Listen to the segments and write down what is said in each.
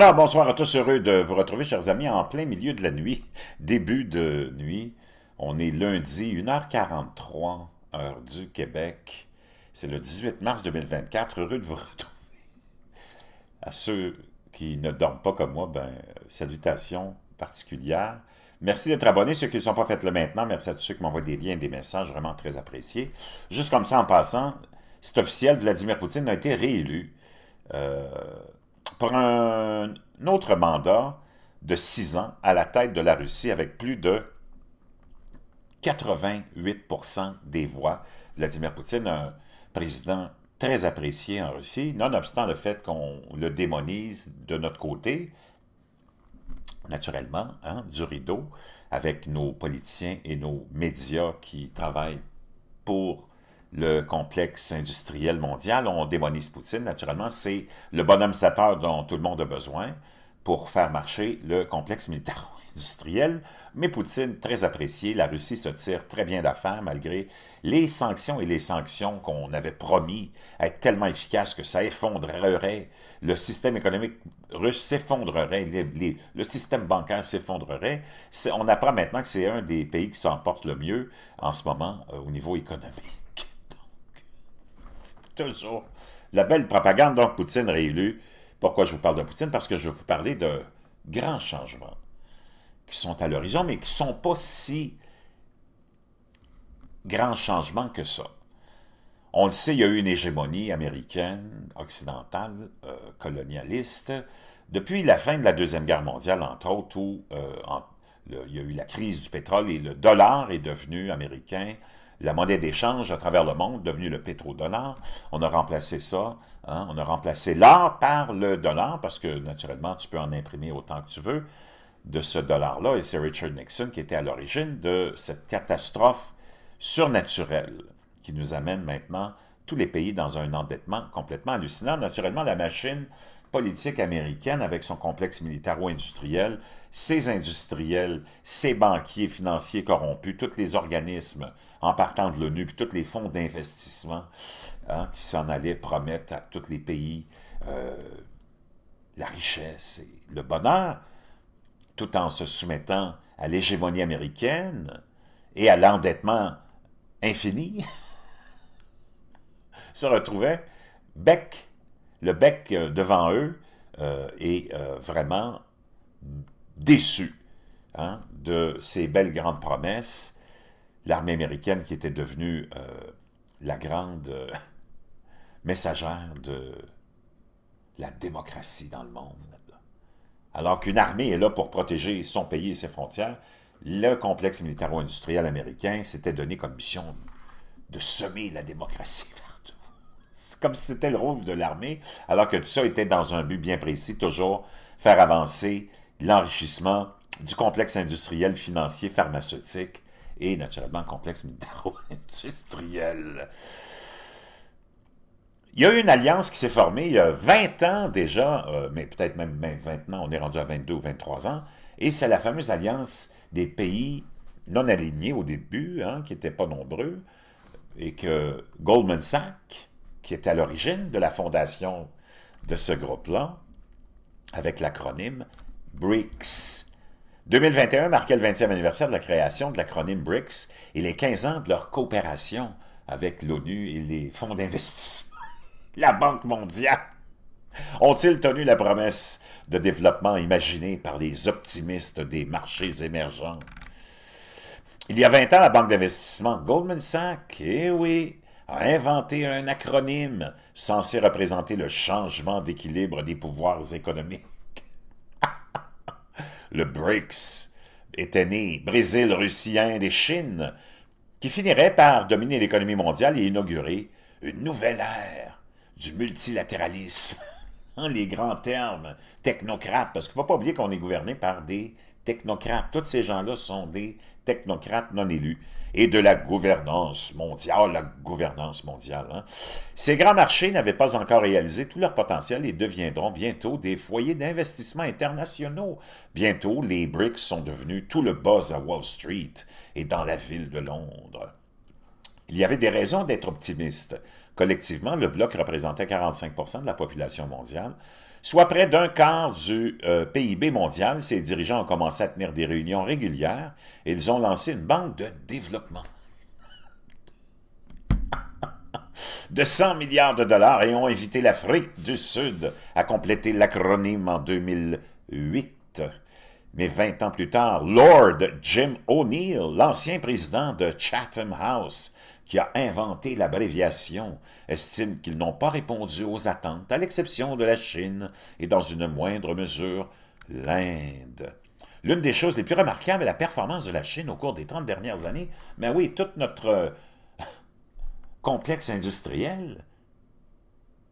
Alors, bonsoir à tous, heureux de vous retrouver, chers amis, en plein milieu de la nuit, début de nuit. On est lundi, 1h43, heure du Québec. C'est le 18 mars 2024, heureux de vous retrouver. À ceux qui ne dorment pas comme moi, ben, salutations particulières. Merci d'être abonnés. Ceux qui ne sont pas faits le maintenant, merci à tous ceux qui m'envoient des liens et des messages, vraiment très appréciés. Juste comme ça, en passant, c'est officiel, Vladimir Poutine a été réélu. Euh, pour un autre mandat de six ans à la tête de la Russie avec plus de 88 des voix. Vladimir Poutine, un président très apprécié en Russie, nonobstant le fait qu'on le démonise de notre côté, naturellement, hein, du rideau, avec nos politiciens et nos médias qui travaillent pour le complexe industriel mondial, on démonise Poutine, naturellement, c'est le bonhomme sapeur dont tout le monde a besoin pour faire marcher le complexe militaro-industriel. Mais Poutine, très apprécié, la Russie se tire très bien d'affaires malgré les sanctions et les sanctions qu'on avait promis être tellement efficaces que ça effondrerait, le système économique russe s'effondrerait, le système bancaire s'effondrerait. On apprend maintenant que c'est un des pays qui porte le mieux en ce moment euh, au niveau économique la belle propagande. Donc, Poutine réélu. Pourquoi je vous parle de Poutine? Parce que je vais vous parler de grands changements qui sont à l'horizon, mais qui ne sont pas si grands changements que ça. On le sait, il y a eu une hégémonie américaine, occidentale, euh, colonialiste, depuis la fin de la Deuxième Guerre mondiale, entre autres, où euh, il y a eu la crise du pétrole et le dollar est devenu américain la monnaie d'échange à travers le monde, devenue le pétrodollar. On a remplacé ça, hein. on a remplacé l'or par le dollar, parce que naturellement, tu peux en imprimer autant que tu veux, de ce dollar-là. Et c'est Richard Nixon qui était à l'origine de cette catastrophe surnaturelle qui nous amène maintenant tous les pays dans un endettement complètement hallucinant. Naturellement, la machine politique américaine avec son complexe militaro-industriel, ses industriels, ses banquiers financiers corrompus, tous les organismes en partant de l'ONU, puis tous les fonds d'investissement hein, qui s'en allaient promettre à tous les pays euh, la richesse et le bonheur, tout en se soumettant à l'hégémonie américaine et à l'endettement infini, se retrouvaient bec, le bec euh, devant eux, euh, et vraiment déçus hein, de ces belles grandes promesses l'armée américaine qui était devenue euh, la grande euh, messagère de la démocratie dans le monde. Alors qu'une armée est là pour protéger son pays et ses frontières, le complexe militaro-industriel américain s'était donné comme mission de semer la démocratie partout. C'est comme si c'était le rôle de l'armée, alors que tout ça était dans un but bien précis, toujours faire avancer l'enrichissement du complexe industriel, financier, pharmaceutique et naturellement complexe militaro-industriel. Il y a eu une alliance qui s'est formée il y a 20 ans déjà, euh, mais peut-être même, même, maintenant, on est rendu à 22 ou 23 ans, et c'est la fameuse alliance des pays non alignés au début, hein, qui n'étaient pas nombreux, et que Goldman Sachs, qui est à l'origine de la fondation de ce groupe-là, avec l'acronyme BRICS, 2021 marquait le 20e anniversaire de la création de l'acronyme BRICS et les 15 ans de leur coopération avec l'ONU et les fonds d'investissement, la Banque mondiale. Ont-ils tenu la promesse de développement imaginée par les optimistes des marchés émergents? Il y a 20 ans, la banque d'investissement Goldman Sachs, eh oui, a inventé un acronyme censé représenter le changement d'équilibre des pouvoirs économiques le BRICS était né, Brésil, Russie, Inde et Chine, qui finirait par dominer l'économie mondiale et inaugurer une nouvelle ère du multilatéralisme. en les grands termes, technocrates, parce qu'il ne faut pas oublier qu'on est gouverné par des technocrates. Tous ces gens-là sont des technocrates non élus et de la gouvernance mondiale. la gouvernance mondiale. Hein. Ces grands marchés n'avaient pas encore réalisé tout leur potentiel et deviendront bientôt des foyers d'investissement internationaux. Bientôt, les BRICS sont devenus tout le buzz à Wall Street et dans la ville de Londres. Il y avait des raisons d'être optimiste. Collectivement, le bloc représentait 45 de la population mondiale soit près d'un quart du euh, PIB mondial, ces dirigeants ont commencé à tenir des réunions régulières et ils ont lancé une banque de développement de 100 milliards de dollars et ont invité l'Afrique du Sud à compléter l'acronyme en 2008. Mais 20 ans plus tard, Lord Jim O'Neill, l'ancien président de Chatham House, qui a inventé l'abréviation, estime qu'ils n'ont pas répondu aux attentes, à l'exception de la Chine et, dans une moindre mesure, l'Inde. L'une des choses les plus remarquables est la performance de la Chine au cours des 30 dernières années. Mais ben oui, tout notre euh, complexe industriel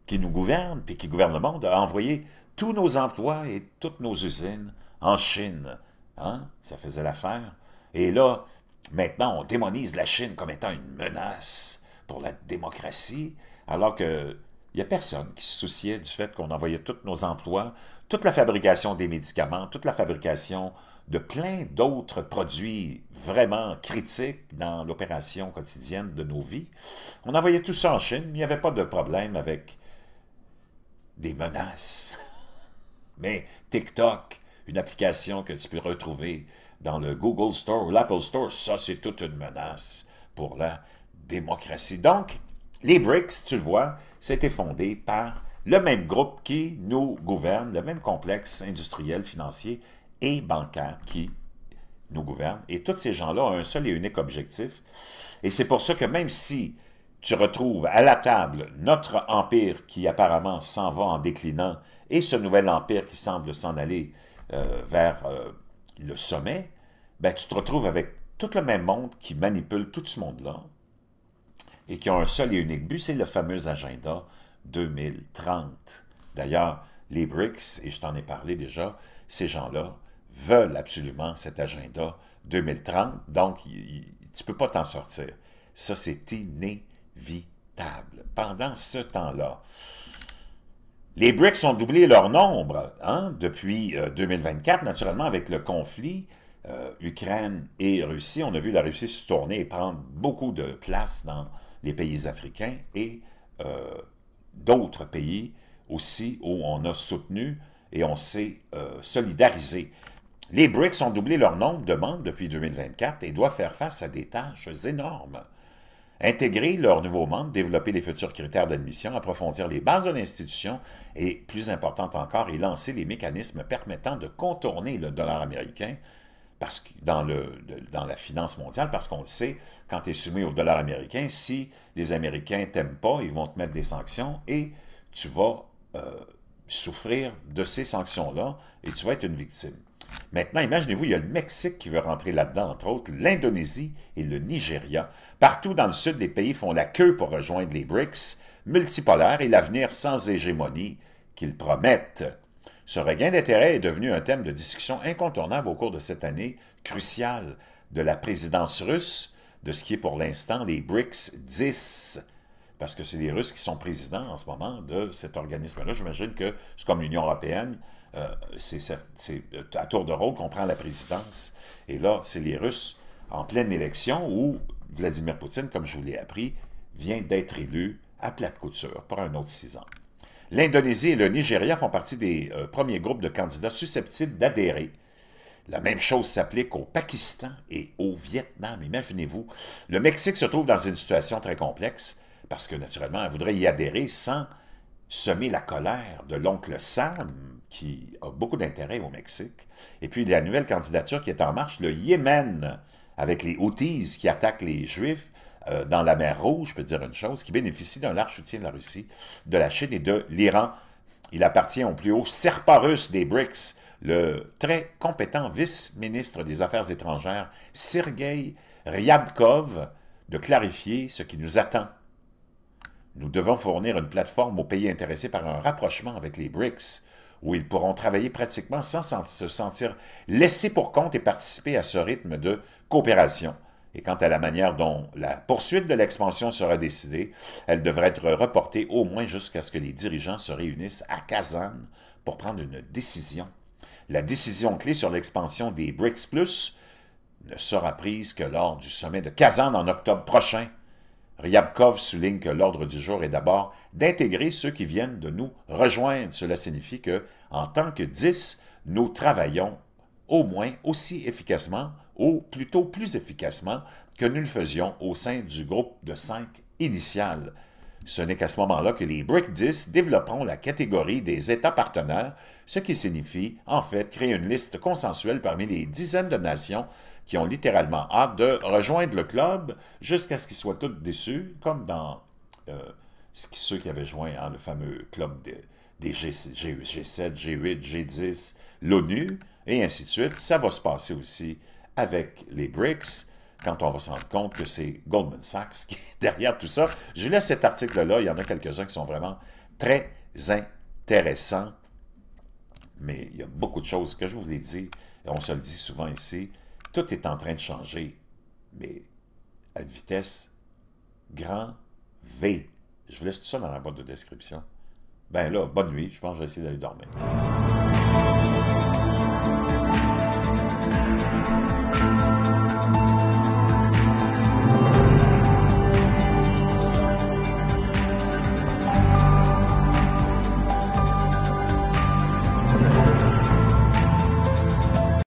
qui nous gouverne, et qui gouverne le monde, a envoyé tous nos emplois et toutes nos usines en Chine. Hein? Ça faisait l'affaire. Et là, maintenant, on démonise la Chine comme étant une menace pour la démocratie, alors que n'y a personne qui se souciait du fait qu'on envoyait tous nos emplois, toute la fabrication des médicaments, toute la fabrication de plein d'autres produits vraiment critiques dans l'opération quotidienne de nos vies. On envoyait tout ça en Chine, il n'y avait pas de problème avec des menaces. Mais TikTok, une application que tu peux retrouver dans le Google Store ou l'Apple Store, ça, c'est toute une menace pour la démocratie. Donc, les BRICS, tu le vois, c'était fondé par le même groupe qui nous gouverne, le même complexe industriel, financier et bancaire qui nous gouverne. Et tous ces gens-là ont un seul et unique objectif. Et c'est pour ça que même si tu retrouves à la table notre empire qui apparemment s'en va en déclinant et ce nouvel empire qui semble s'en aller euh, vers euh, le sommet, ben, tu te retrouves avec tout le même monde qui manipule tout ce monde-là et qui a un seul et unique but, c'est le fameux agenda 2030. D'ailleurs, les BRICS, et je t'en ai parlé déjà, ces gens-là veulent absolument cet agenda 2030, donc tu ne peux pas t'en sortir. Ça, c'est inévitable. Pendant ce temps-là, les BRICS ont doublé leur nombre hein, depuis 2024, euh, naturellement avec le conflit euh, Ukraine et Russie. On a vu la Russie se tourner et prendre beaucoup de place dans les pays africains et euh, d'autres pays aussi où on a soutenu et on s'est solidarisé. Les BRICS ont doublé leur nombre de membres depuis 2024 et doivent faire face à des tâches énormes intégrer leurs nouveaux membres, développer les futurs critères d'admission, approfondir les bases de l'institution et, plus importante encore, y lancer les mécanismes permettant de contourner le dollar américain parce que dans, la finance mondiale, parce qu'on le sait, quand tu es soumis au dollar américain, si les Américains t'aiment pas, ils vont te mettre des sanctions et tu vas euh, souffrir de ces sanctions-là et tu vas être une victime. Maintenant, imaginez-vous, il y a le Mexique qui veut rentrer là-dedans, entre autres, l'Indonésie et le Nigeria. Partout dans le sud, les pays font la queue pour rejoindre les BRICS, multipolaires et l'avenir sans hégémonie qu'ils promettent. Ce regain d'intérêt est devenu un thème de discussion incontournable au cours de cette année cruciale de la présidence russe, de ce qui est pour l'instant les BRICS 10 parce que c'est les Russes qui sont présidents en ce moment de cet organisme-là. J'imagine que c'est comme l'Union européenne, euh, c'est euh, à tour de rôle qu'on prend la présidence. Et là, c'est les Russes en pleine élection où Vladimir Poutine, comme je vous l'ai appris, vient d'être élu à plate couture pour un autre six ans. L'Indonésie et le Nigeria font partie des euh, premiers groupes de candidats susceptibles d'adhérer. La même chose s'applique au Pakistan et au Vietnam, imaginez-vous. Le Mexique se trouve dans une situation très complexe parce que, naturellement, elle voudrait y adhérer sans semer la colère de l'oncle Sam, qui a beaucoup d'intérêt au Mexique. Et puis la nouvelle candidature qui est en marche, le Yémen, avec les Houthis qui attaquent les Juifs euh, dans la mer Rouge, je peux dire une chose, qui bénéficie d'un large soutien de la Russie, de la Chine et de l'Iran. Il appartient au plus haut serpent russe des BRICS, le très compétent vice-ministre des Affaires étrangères, Sergei Ryabkov, de clarifier ce qui nous attend. Nous devons fournir une plateforme aux pays intéressés par un rapprochement avec les BRICS où ils pourront travailler pratiquement sans se sentir laissés pour compte et participer à ce rythme de coopération. Et quant à la manière dont la poursuite de l'expansion sera décidée, elle devrait être reportée au moins jusqu'à ce que les dirigeants se réunissent à Kazan pour prendre une décision. La décision clé sur l'expansion des BRICS Plus ne sera prise que lors du sommet de Kazan en octobre prochain. Ryabkov souligne que l'ordre du jour est d'abord d'intégrer ceux qui viennent de nous rejoindre. Cela signifie que, en tant que 10, nous travaillons au moins aussi efficacement, ou plutôt plus efficacement, que nous le faisions au sein du groupe de 5 initial. Ce n'est qu'à ce moment-là que les brics 10 développeront la catégorie des États partenaires, ce qui signifie en fait créer une liste consensuelle parmi les dizaines de nations qui ont littéralement hâte de rejoindre le club jusqu'à ce qu'ils soient tous déçus, comme dans euh, ceux qui avaient joint hein, le fameux club des G, 7 G8, G10, l'ONU, et ainsi de suite. Ça va se passer aussi avec les BRICS, quand on va se rendre compte que c'est Goldman Sachs qui est derrière tout ça. Je vous laisse cet article-là, il y en a quelques-uns qui sont vraiment très intéressants, mais il y a beaucoup de choses que je vous ai dit, et on se le dit souvent ici, tout est en train de changer, mais à une vitesse grand V. Je vous laisse tout ça dans la boîte de description. Ben là, bonne nuit. Je pense que je vais essayer d'aller dormir.